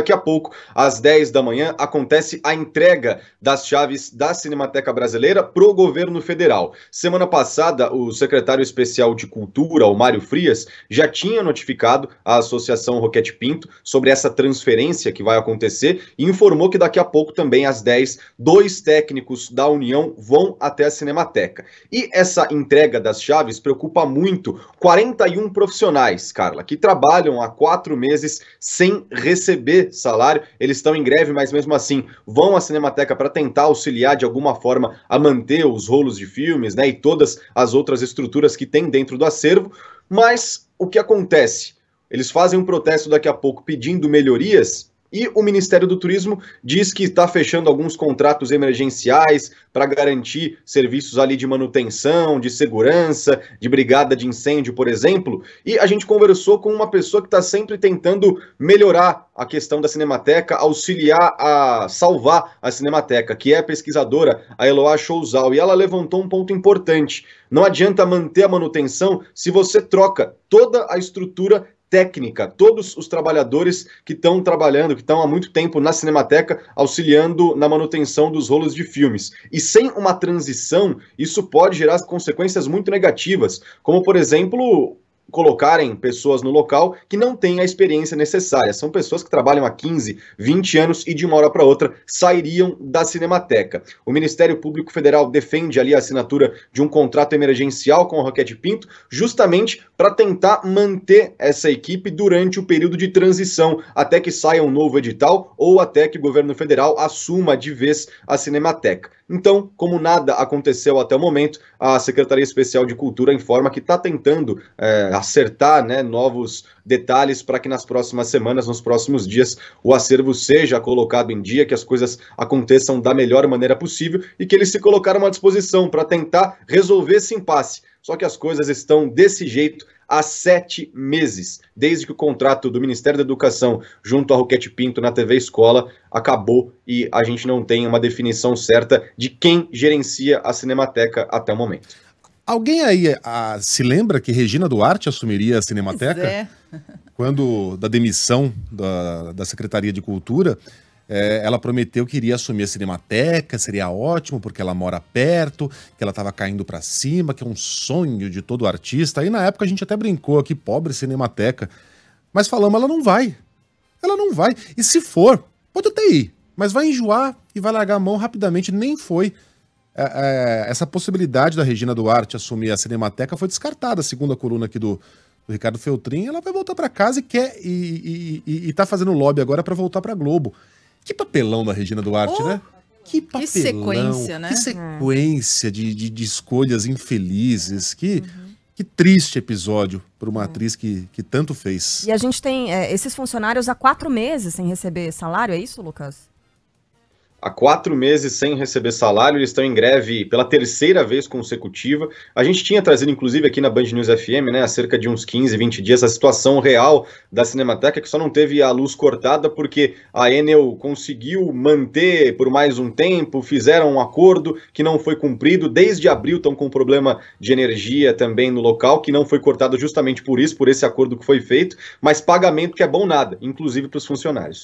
Daqui a pouco, às 10 da manhã, acontece a entrega das chaves da Cinemateca Brasileira para o governo federal. Semana passada, o secretário especial de Cultura, o Mário Frias, já tinha notificado a Associação Roquete Pinto sobre essa transferência que vai acontecer e informou que daqui a pouco, também às 10, dois técnicos da União vão até a Cinemateca. E essa entrega das chaves preocupa muito 41 profissionais, Carla, que trabalham há quatro meses sem receber salário. Eles estão em greve, mas mesmo assim vão à Cinemateca para tentar auxiliar de alguma forma a manter os rolos de filmes, né, e todas as outras estruturas que tem dentro do acervo. Mas o que acontece? Eles fazem um protesto daqui a pouco pedindo melhorias e o Ministério do Turismo diz que está fechando alguns contratos emergenciais para garantir serviços ali de manutenção, de segurança, de brigada de incêndio, por exemplo. E a gente conversou com uma pessoa que está sempre tentando melhorar a questão da Cinemateca, auxiliar a salvar a Cinemateca, que é a pesquisadora, a Eloá Chouzal, e ela levantou um ponto importante. Não adianta manter a manutenção se você troca toda a estrutura técnica, todos os trabalhadores que estão trabalhando, que estão há muito tempo na Cinemateca, auxiliando na manutenção dos rolos de filmes. E sem uma transição, isso pode gerar consequências muito negativas, como, por exemplo, colocarem pessoas no local que não têm a experiência necessária. São pessoas que trabalham há 15, 20 anos e de uma hora para outra sairiam da Cinemateca. O Ministério Público Federal defende ali a assinatura de um contrato emergencial com o Roquete Pinto, justamente para tentar manter essa equipe durante o período de transição, até que saia um novo edital ou até que o governo federal assuma de vez a Cinemateca. Então, como nada aconteceu até o momento, a Secretaria Especial de Cultura informa que está tentando é, acertar né, novos detalhes para que nas próximas semanas, nos próximos dias, o acervo seja colocado em dia, que as coisas aconteçam da melhor maneira possível e que eles se colocaram à disposição para tentar resolver esse impasse. Só que as coisas estão desse jeito há sete meses, desde que o contrato do Ministério da Educação junto a Roquete Pinto na TV Escola acabou e a gente não tem uma definição certa de quem gerencia a Cinemateca até o momento. Alguém aí a, ah, se lembra que Regina Duarte assumiria a Cinemateca? é. Quando da demissão da, da Secretaria de Cultura, é, ela prometeu que iria assumir a Cinemateca, seria ótimo porque ela mora perto, que ela estava caindo para cima, que é um sonho de todo artista. E na época a gente até brincou aqui, pobre Cinemateca. Mas falamos, ela não vai. Ela não vai. E se for, pode até ir, mas vai enjoar e vai largar a mão rapidamente. Nem foi. É, é, essa possibilidade da Regina Duarte assumir a Cinemateca foi descartada, segundo a coluna aqui do, Ricardo Feltrin. Ela vai voltar para casa e quer e, e, e, e tá fazendo lobby agora para voltar para Globo. Que papelão da Regina Duarte, oh, né? Que papelão. Que sequência, né? Que sequência de, de, de, escolhas infelizes. Que, uhum. que triste episódio para uma é. atriz que, que tanto fez. E a gente tem é, esses funcionários há quatro meses sem receber salário, é isso, Lucas? Há quatro meses sem receber salário, eles estão em greve pela terceira vez consecutiva. A gente tinha trazido, inclusive, aqui na Band News FM, né, há cerca de uns 15, 20 dias, a situação real da Cinemateca, que só não teve a luz cortada porque a Enel conseguiu manter por mais um tempo, fizeram um acordo que não foi cumprido. Desde abril estão com um problema de energia também no local, que não foi cortado justamente por isso, por esse acordo que foi feito, mas pagamento que é bom nada, inclusive para os funcionários.